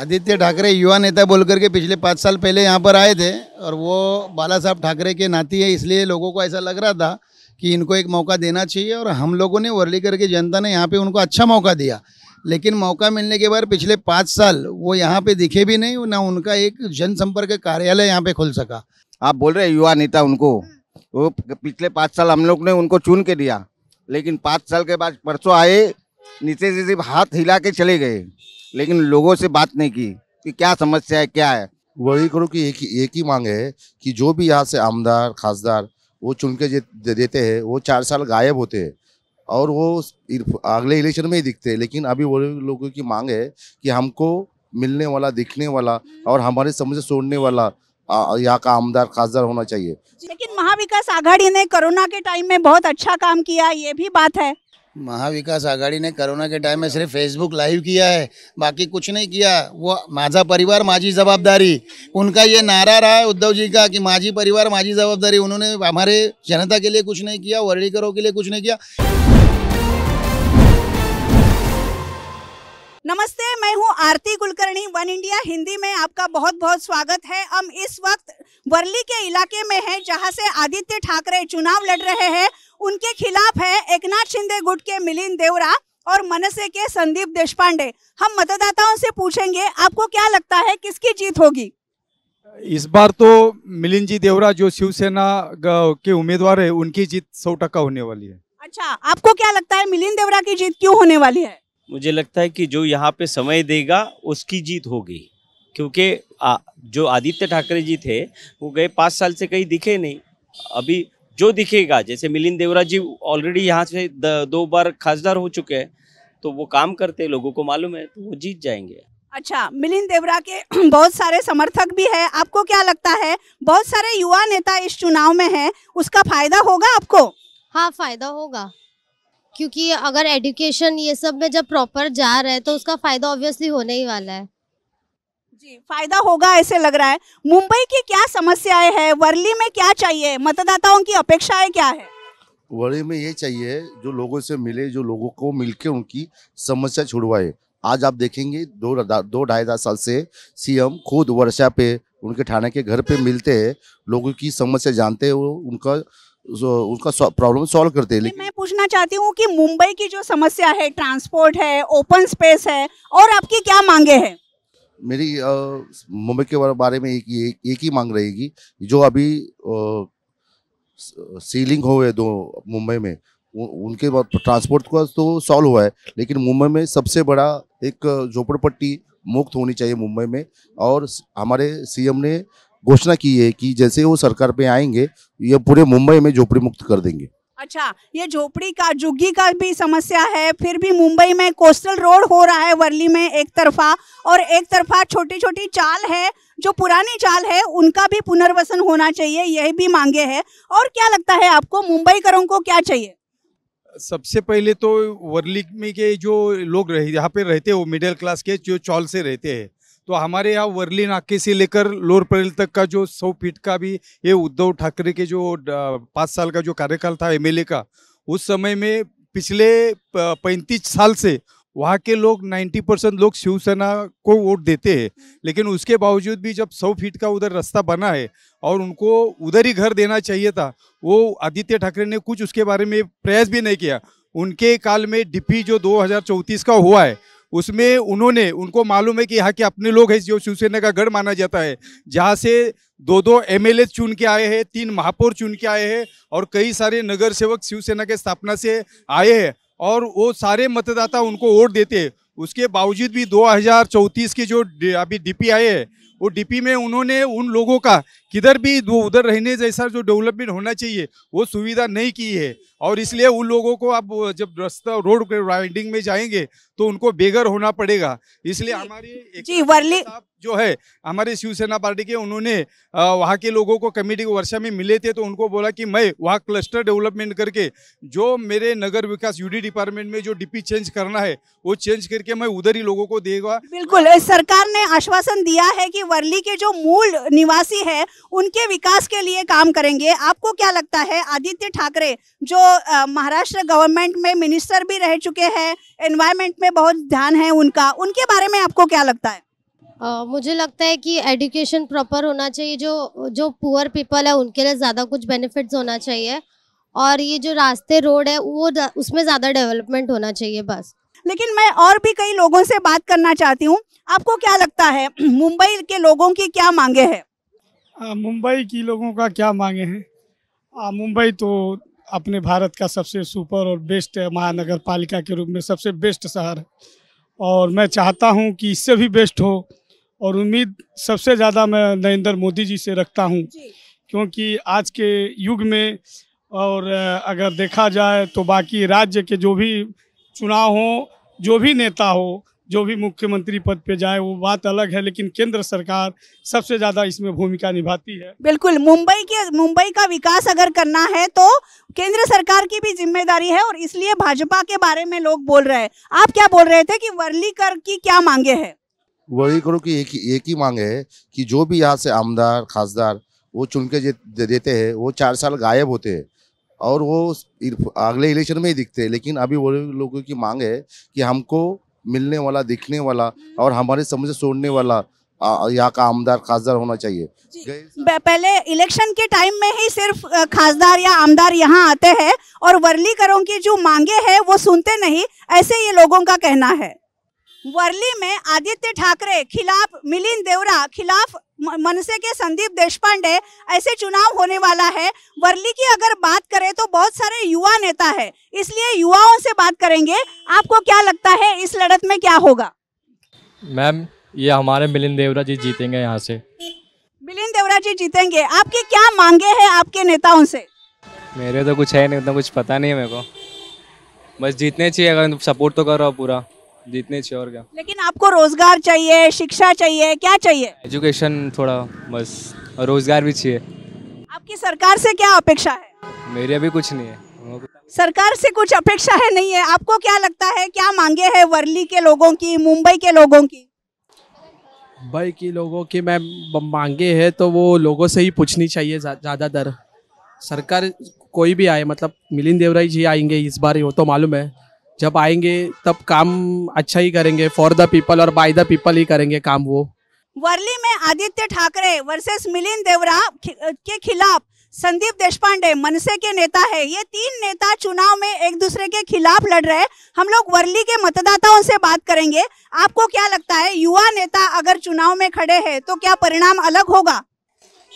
आदित्य ठाकरे युवा नेता बोल करके पिछले पाँच साल पहले यहाँ पर आए थे और वो बाला साहब ठाकरे के नाती है इसलिए लोगों को ऐसा लग रहा था कि इनको एक मौका देना चाहिए और हम लोगों ने वर्ली करके जनता ने यहाँ पे उनको अच्छा मौका दिया लेकिन मौका मिलने के बाद पिछले पाँच साल वो यहाँ पे दिखे भी नहीं ना उनका एक जनसंपर्क कार्यालय यहाँ पे खुल सका आप बोल रहे युवा नेता उनको वो पिछले पाँच साल हम लोग ने उनको चुन के दिया लेकिन पाँच साल के बाद परसों आए नीचे से सिर्फ हाथ हिला के चले गए लेकिन लोगों से बात नहीं की कि क्या समस्या है क्या है वही करो कि एक ही एक ही मांग है कि जो भी यहाँ से आमदार खासदार वो चुन के दे, देते हैं वो चार साल गायब होते हैं और वो अगले इलेक्शन में ही दिखते हैं लेकिन अभी वो लोगों की मांग है कि हमको मिलने वाला दिखने वाला और समझ से सोडने वाला यहाँ का आमदार खासदार होना चाहिए लेकिन महाविकास आघाड़ी ने कोरोना के टाइम में बहुत अच्छा काम किया ये भी बात है महाविकास आघाड़ी ने कोरोना के टाइम में सिर्फ फेसबुक लाइव किया है बाकी कुछ नहीं किया वो माझा परिवार माझी जवाबदारी उनका ये नारा रहा है उद्धव जी का कि माझी परिवार माझी जवाबदारी उन्होंने हमारे जनता के लिए कुछ नहीं किया वर्णीकरों के लिए कुछ नहीं किया नमस्ते मैं हूं आरती कुलकर्णी वन इंडिया हिंदी में आपका बहुत बहुत स्वागत है हम इस वक्त वर्ली के इलाके में हैं जहां से आदित्य ठाकरे चुनाव लड़ रहे हैं उनके खिलाफ है एकनाथ शिंदे गुट के मिलिंद देवरा और मनसे के संदीप देशपांडे हम मतदाताओं से पूछेंगे आपको क्या लगता है किसकी जीत होगी इस बार तो मिलिंद जी देवरा जो शिवसेना के उम्मीदवार है उनकी जीत सौ टका होने वाली है अच्छा आपको क्या लगता है मिलिंद देवरा की जीत क्यों होने वाली है मुझे लगता है कि जो यहाँ पे समय देगा उसकी जीत होगी क्योंकि जो आदित्य ठाकरे जी थे वो गए पाँच साल से कहीं दिखे नहीं अभी जो दिखेगा जैसे मिलिंद देवरा जी ऑलरेडी यहाँ से दो बार खासदार हो चुके हैं तो वो काम करते हैं लोगों को मालूम है तो वो जीत जाएंगे अच्छा मिलिंद देवरा के बहुत सारे समर्थक भी हैं आपको क्या लगता है बहुत सारे युवा नेता इस चुनाव में है उसका फायदा होगा आपको हाँ फायदा होगा क्योंकि अगर एडुकेशन ये सब में जब प्रॉपर जा रहे हैं तो उसका फायदा ऑब्वियसली होने ही वाला है जी फायदा होगा ऐसे लग रहा है मुंबई की क्या समस्याएं हैं वर्ली में क्या चाहिए मतदाताओं की अपेक्षाएं क्या है वर्ली में ये चाहिए जो लोगों से मिले जो लोगों को मिलके उनकी समस्या छुड़वाए आज आप देखेंगे दो दो ढाई हजार साल से सीएम खुद वर्षा पे उनके थाने के घर पे मिलते हैं लोगों की समस्या जानते हैं वो उनका उसका प्रॉब्लम सॉल्व करते हैं मैं पूछना चाहती हूँ कि मुंबई की जो समस्या है ट्रांसपोर्ट है ओपन स्पेस है और आपकी क्या मांगे हैं मेरी मुंबई के बारे में एक एक, एक ही मांग रहेगी जो अभी सीलिंग हुए दो मुंबई में उनके ट्रांसपोर्ट का तो सॉल्व हुआ है लेकिन मुंबई में सबसे बड़ा एक झोपड़पट्टी मुक्त होनी चाहिए मुंबई में और हमारे सीएम ने घोषणा की है कि जैसे वो सरकार पे आएंगे ये पूरे मुंबई में झोपड़ी मुक्त कर देंगे अच्छा ये झोपड़ी का जुग्गी का भी समस्या है फिर भी मुंबई में कोस्टल रोड हो रहा है वर्ली में एक तरफा और एक तरफा छोटी छोटी चाल है जो पुरानी चाल है उनका भी पुनर्वसन होना चाहिए यह भी मांगे है और क्या लगता है आपको मुंबई करों को क्या चाहिए सबसे पहले तो वर्ली में के जो लोग रह यहाँ पे रहते हो मिडिल क्लास के जो चौल से रहते हैं तो हमारे यहाँ वर्ली नाके से लेकर लोअर परेल तक का जो सौ फीट का भी ये उद्धव ठाकरे के जो पाँच साल का जो कार्यकाल था एमएलए का उस समय में पिछले पैंतीस साल से वहाँ के लोग 90 परसेंट लोग शिवसेना को वोट देते हैं लेकिन उसके बावजूद भी जब 100 फीट का उधर रास्ता बना है और उनको उधर ही घर देना चाहिए था वो आदित्य ठाकरे ने कुछ उसके बारे में प्रयास भी नहीं किया उनके काल में डीपी जो दो का हुआ है उसमें उन्होंने उनको मालूम है कि यहाँ के अपने लोग हैं जो शिवसेना का गढ़ माना जाता है जहाँ से दो दो एमएलए चुन के आए हैं तीन महापौर चुन के आए हैं और कई सारे नगर सेवक शिवसेना के स्थापना से आए हैं और वो सारे मतदाता उनको वोट देते उसके बावजूद भी दो के जो अभी पी आए हैं वो डीपी में उन्होंने उन लोगों का किधर भी उधर रहने जैसा जो डेवलपमेंट होना चाहिए वो सुविधा नहीं की है और इसलिए उन लोगों को आप जब रास्ता रोड के राइडिंग में जाएंगे तो उनको बेगर होना पड़ेगा इसलिए हमारी जी वर्ली जो है हमारे शिवसेना पार्टी के उन्होंने वहाँ के लोगों को कमेटी को वर्षा में मिले थे तो उनको बोला कि मैं वहाँ क्लस्टर डेवलपमेंट करके जो मेरे नगर विकास यूडी डिपार्टमेंट में जो डीपी चेंज करना है वो चेंज करके मैं उधर ही लोगों को देगा बिल्कुल सरकार ने आश्वासन दिया है कि वर्ली के जो मूल निवासी है उनके विकास के लिए काम करेंगे आपको क्या लगता है आदित्य ठाकरे जो महाराष्ट्र गवर्नमेंट में मिनिस्टर भी रह चुके हैं एनवायरमेंट में बहुत ध्यान है उनका उनके बारे में आपको क्या लगता है Uh, मुझे लगता है कि एडुकेशन प्रॉपर होना चाहिए जो जो पुअर पीपल है उनके लिए ज़्यादा कुछ बेनिफिट्स होना चाहिए और ये जो रास्ते रोड है वो उसमें ज़्यादा डेवलपमेंट होना चाहिए बस लेकिन मैं और भी कई लोगों से बात करना चाहती हूँ आपको क्या लगता है मुंबई के लोगों की क्या मांगे हैं मुंबई की लोगों का क्या मांगे हैं मुंबई तो अपने भारत का सबसे सुपर और बेस्ट महानगर पालिका के रूप में सबसे बेस्ट शहर है और मैं चाहता हूं कि इससे भी बेस्ट हो और उम्मीद सबसे ज़्यादा मैं नरेंद्र मोदी जी से रखता हूं क्योंकि आज के युग में और अगर देखा जाए तो बाकी राज्य के जो भी चुनाव हो जो भी नेता हो जो भी मुख्यमंत्री पद पे जाए वो बात अलग है लेकिन केंद्र सरकार सबसे ज़्यादा इसमें भूमिका निभाती है बिल्कुल मुंबई के मुंबई का विकास अगर करना है तो केंद्र सरकार की भी जिम्मेदारी है और इसलिए भाजपा के बारे में लोग बोल रहे हैं आप क्या बोल रहे थे कि वर्ली कर की क्या मांगे है वर्ली करो की एक ही एक ही मांग है की जो भी यहाँ से आमदार खासदार वो चुन के देते है वो चार साल गायब होते है और वो अगले इलेक्शन में ही दिखते हैं लेकिन अभी वो लोगों की मांग है कि हमको मिलने वाला दिखने वाला और हमारे समस्या सुनने वाला यहाँ का आमदार खासदार होना चाहिए पहले इलेक्शन के टाइम में ही सिर्फ खासदार या आमदार यहाँ आते हैं और करों की जो मांगे हैं वो सुनते नहीं ऐसे ये लोगों का कहना है वर्ली में आदित्य ठाकरे खिलाफ मिलिंद देवरा खिलाफ मनसे के संदीप देशपांडे ऐसे चुनाव होने वाला है वर्ली की अगर बात करें तो बहुत सारे युवा नेता है इसलिए युवाओं से बात करेंगे आपको क्या लगता है इस लड़त में क्या होगा मैम ये हमारे मिलिंद देवरा जी जीतेंगे यहाँ से मिलिंद देवरा जी जीतेंगे आपकी क्या मांगे है आपके नेताओं से मेरे तो कुछ है नहीं उतना कुछ पता नहीं है मेरे को बस जीतने चाहिए अगर सपोर्ट तो करो पूरा जीतने चाहिए और क्या लेकिन आपको रोजगार चाहिए शिक्षा चाहिए क्या चाहिए एजुकेशन थोड़ा बस और रोजगार भी चाहिए आपकी सरकार से क्या अपेक्षा है मेरी अभी कुछ नहीं है सरकार से कुछ अपेक्षा है नहीं है आपको क्या लगता है क्या मांगे है वर्ली के लोगों की मुंबई के लोगों की मुंबई की लोगों की मैं मांगे है तो वो लोगों से ही पूछनी चाहिए ज़्यादातर सरकार कोई भी आए मतलब मिलिंद देवराई जी आएंगे इस बार हो तो मालूम है जब आएंगे तब काम अच्छा ही करेंगे फॉर द पीपल और बाय द पीपल ही करेंगे काम वो वर्ली में आदित्य ठाकरे वर्सेस मिलिंद देवरा के खिलाफ संदीप देशपांडे मनसे के नेता है ये तीन नेता चुनाव में एक दूसरे के खिलाफ लड़ रहे हैं हम लोग वर्ली के मतदाताओं से बात करेंगे आपको क्या लगता है युवा नेता अगर चुनाव में खड़े हैं तो क्या परिणाम अलग होगा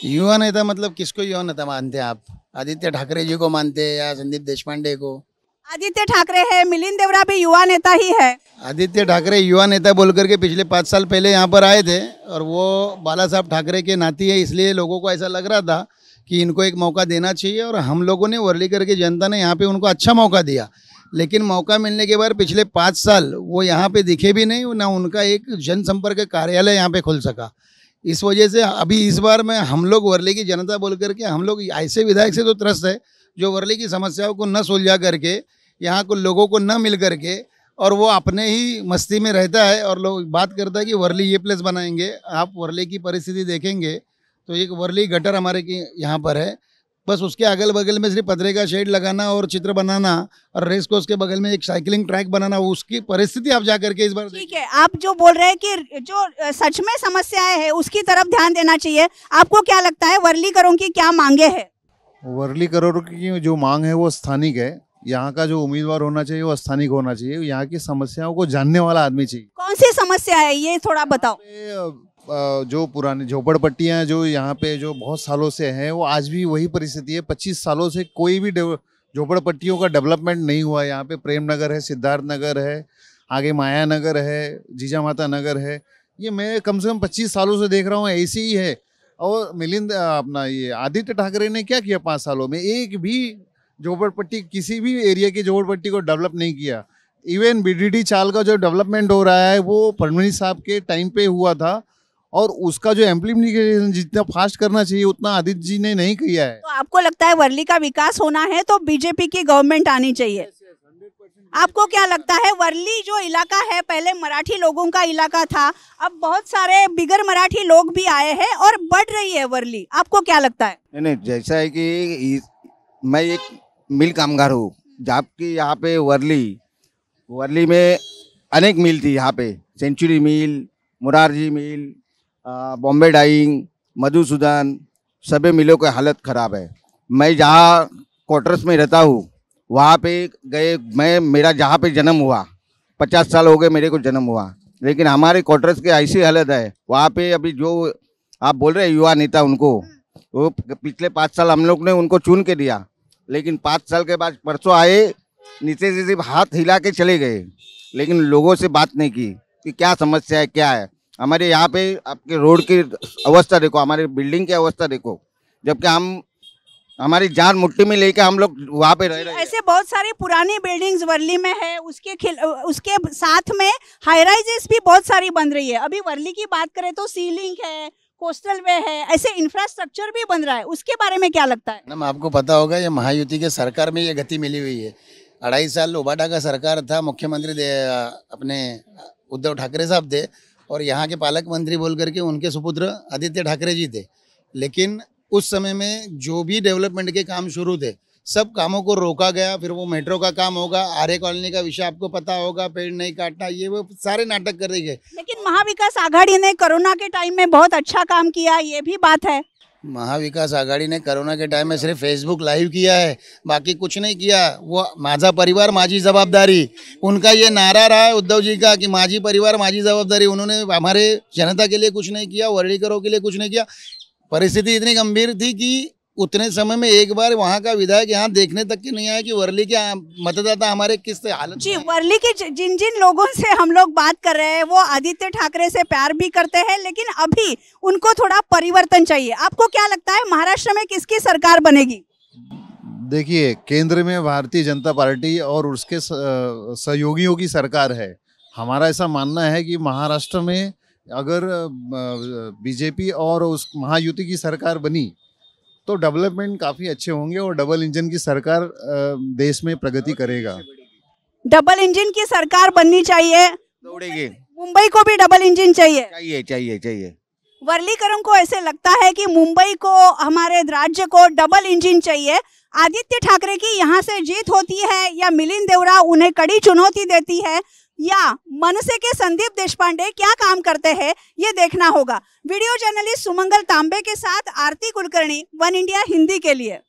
युवा नेता मतलब किसको युवा नेता मानते हैं आप आदित्य ठाकरे जी को मानते हैं या संदीप देशपांडे को आदित्य ठाकरे है मिलिंद देवरा भी युवा नेता ही है आदित्य ठाकरे युवा नेता बोल करके पिछले पाँच साल पहले यहाँ पर आए थे और वो बाला साहब ठाकरे के नाती है इसलिए लोगों को ऐसा लग रहा था कि इनको एक मौका देना चाहिए और हम लोगों ने वर्ली करके जनता ने यहाँ पे उनको अच्छा मौका दिया लेकिन मौका मिलने के बाद पिछले पाँच साल वो यहाँ पे दिखे भी नहीं ना उनका एक जनसंपर्क कार्यालय यहाँ पे खुल सका इस वजह से अभी इस बार में हम लोग वर्ली की जनता बोल करके हम लोग ऐसे विधायक से तो त्रस्त है जो वर्ली की समस्याओं को न सुलझा करके यहाँ को लोगों को न मिल करके और वो अपने ही मस्ती में रहता है और लोग बात करता है कि वर्ली ये प्लेस बनाएंगे आप वर्ली की परिस्थिति देखेंगे तो एक वर्ली गटर हमारे की यहाँ पर है बस उसके अगल बगल में सिर्फ पदरे का शेड लगाना और चित्र बनाना और रेस कोर्स के बगल में एक साइकिलिंग ट्रैक बनाना उसकी परिस्थिति आप जा करके इस बार ठीक है आप जो बोल रहे हैं कि जो सच में समस्याएं है उसकी तरफ ध्यान देना चाहिए आपको क्या लगता है वर्ली करों की क्या मांगे है वर्ली करों की जो मांग है वो स्थानिक है यहाँ का जो उम्मीदवार होना चाहिए वो स्थानिक होना चाहिए यहाँ की समस्याओं को जानने वाला आदमी चाहिए कौन सी समस्या है ये थोड़ा बताओ जो पुरानी झोपड़पट्टियाँ जो यहाँ पे जो बहुत सालों से हैं वो आज भी वही परिस्थिति है पच्चीस सालों से कोई भी झोपड़पट्टियों का डेवलपमेंट नहीं हुआ है यहाँ पे प्रेम नगर है सिद्धार्थ नगर है आगे माया नगर है जीजा माता नगर है ये मैं कम से कम पच्चीस सालों से देख रहा हूँ ऐसे ही है और मिलिंद अपना ये आदित्य ठाकरे ने क्या किया पाँच सालों में एक भी झोपड़पट्टी किसी भी एरिया की झोपड़पट्टी को डेवलप नहीं किया इवन बीडीडी चाल का जो डेवलपमेंट हो रहा है वो परमनी साहब के टाइम पे हुआ था और उसका जो एम्प्लीमेंटेशन जितना फास्ट करना चाहिए उतना आदित्य जी ने नहीं किया है तो आपको लगता है वर्ली का विकास होना है तो बीजेपी की गवर्नमेंट आनी चाहिए आपको क्या लगता है वर्ली जो इलाका है पहले मराठी लोगों का इलाका था अब बहुत सारे बिगर मराठी लोग भी आए हैं और बढ़ रही है वर्ली आपको क्या लगता है नहीं जैसा है कि मैं एक मिल कामगार हूँ जबकि यहाँ पे वर्ली वर्ली में अनेक मिल थी यहाँ पे century mill Morarji mill Bombay dyeing Madhusudan सभी मिलों की हालत ख़राब है मैं जहाँ क्वार्टर्स में रहता हूँ वहाँ पे गए मैं मेरा जहाँ पे जन्म हुआ पचास साल हो गए मेरे को जन्म हुआ लेकिन हमारे क्वार्टर्स की ऐसी हालत है वहाँ पे अभी जो आप बोल रहे हैं युवा नेता उनको वो पिछले पाँच साल हम लोग ने उनको चुन के दिया लेकिन पाँच साल के बाद परसों आए नीचे से सिर्फ हाथ हिला के चले गए लेकिन लोगों से बात नहीं की कि क्या समस्या है क्या है हमारे यहाँ पे आपके रोड की अवस्था देखो हमारे बिल्डिंग की अवस्था देखो जबकि हम हमारी जान मुट्ठी में लेके हम लोग वहाँ पे रह रहे हैं ऐसे बहुत सारी पुरानी बिल्डिंग्स वर्ली में है उसके खिल उसके साथ में हाई राइजेस भी बहुत सारी बन रही है अभी वर्ली की बात करें तो सीलिंग है कोस्टल में है ऐसे इंफ्रास्ट्रक्चर भी बन रहा है उसके बारे में क्या लगता है मैम आपको पता होगा ये महायुति के सरकार में ये गति मिली हुई है अढ़ाई साल लोबाडा का सरकार था मुख्यमंत्री अपने उद्धव ठाकरे साहब थे और यहाँ के पालक मंत्री बोल करके उनके सुपुत्र आदित्य ठाकरे जी थे लेकिन उस समय में जो भी डेवलपमेंट के काम शुरू थे सब कामों को रोका गया फिर वो मेट्रो का काम होगा आर्य कॉलोनी का विषय आपको पता होगा पेड़ नहीं काटना ये वो सारे नाटक कर रही है लेकिन महाविकास आघाड़ी ने कोरोना के टाइम में बहुत अच्छा काम किया ये भी बात है महाविकास आघाड़ी ने कोरोना के टाइम में सिर्फ फेसबुक लाइव किया है बाकी कुछ नहीं किया वो माझा परिवार माझी जवाबदारी उनका ये नारा रहा है उद्धव जी का कि माझी परिवार माझी जवाबदारी उन्होंने हमारे जनता के लिए कुछ नहीं किया वर्णीकरों के लिए कुछ नहीं किया परिस्थिति इतनी गंभीर थी कि उतने समय में एक बार वहाँ का विधायक यहाँ देखने तक की नहीं आया कि वर्ली के मतदाता हमारे किस हालत जी वर्ली के जिन जिन लोगों से हम लोग बात कर रहे हैं वो आदित्य ठाकरे से प्यार भी करते हैं लेकिन अभी उनको थोड़ा परिवर्तन चाहिए आपको क्या लगता है महाराष्ट्र में किसकी सरकार बनेगी देखिए केंद्र में भारतीय जनता पार्टी और उसके सहयोगियों की सरकार है हमारा ऐसा मानना है कि महाराष्ट्र में अगर बीजेपी और उस महायुति की सरकार बनी तो डेवलपमेंट काफ़ी अच्छे होंगे और डबल इंजन की सरकार देश में प्रगति करेगा डबल इंजन की सरकार बननी चाहिए दौड़ेगी मुंबई को भी डबल इंजन चाहिए चाहिए चाहिए चाहिए वर्लीकरण को ऐसे लगता है कि मुंबई को हमारे राज्य को डबल इंजन चाहिए आदित्य ठाकरे की यहाँ से जीत होती है या मिलिंद देवरा उन्हें कड़ी चुनौती देती है या मनसे के संदीप देशपांडे क्या काम करते हैं ये देखना होगा वीडियो जर्नलिस्ट सुमंगल तांबे के साथ आरती कुलकर्णी वन इंडिया हिंदी के लिए